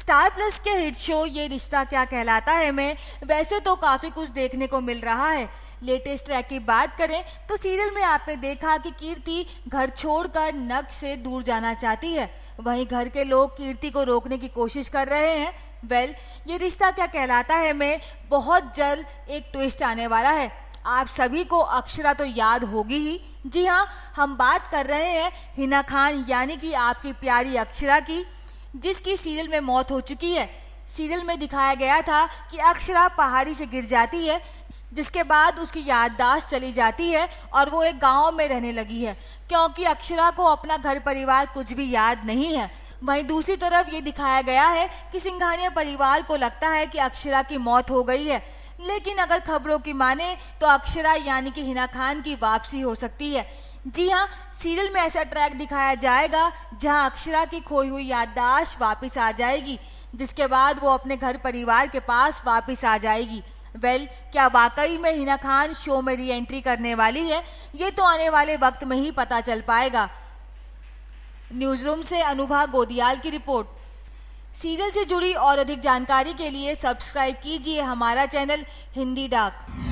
star Plus के hit show ये रिश्ता क्या कहलाता है मैं वैसे तो काफ़ी कुछ देखने को मिल रहा है लेटेस्ट ट्रैक की बात करें तो सीरियल में आपने देखा कि कीर्ति घर छोड़कर नक से दूर जाना चाहती है वहीं घर के लोग कीर्ति को रोकने की कोशिश कर रहे हैं वेल ये रिश्ता क्या कहलाता है मैं बहुत जल्द एक ट्विस्ट आने वाला है आप सभी को अक्षरा तो याद होगी ही जी हाँ हम बात कर रहे हैं हिना खान यानी कि आपकी प्यारी अक्षरा की जिसकी सीरियल में मौत हो चुकी है सीरियल में दिखाया गया था कि अक्षरा पहाड़ी से गिर जाती है जिसके बाद उसकी याददाश्त चली जाती है और वो एक गांव में रहने लगी है क्योंकि अक्षरा को अपना घर परिवार कुछ भी याद नहीं है वहीं दूसरी तरफ ये दिखाया गया है कि सिंघानिया परिवार को लगता है कि अक्षरा की मौत हो गई है लेकिन अगर खबरों की माने तो अक्षरा यानी कि हिना खान की वापसी हो सकती है जी हाँ सीरियल में ऐसा ट्रैक दिखाया जाएगा जहाँ अक्षरा की खोई हुई याददाश्त वापस आ जाएगी जिसके बाद वो अपने घर परिवार के पास वापस आ जाएगी वेल well, क्या वाकई में हिना खान शो में री एंट्री करने वाली है ये तो आने वाले वक्त में ही पता चल पाएगा न्यूज रूम से अनुभा गोदियाल की रिपोर्ट सीरियल से जुड़ी और अधिक जानकारी के लिए सब्सक्राइब कीजिए हमारा चैनल हिंदी डाक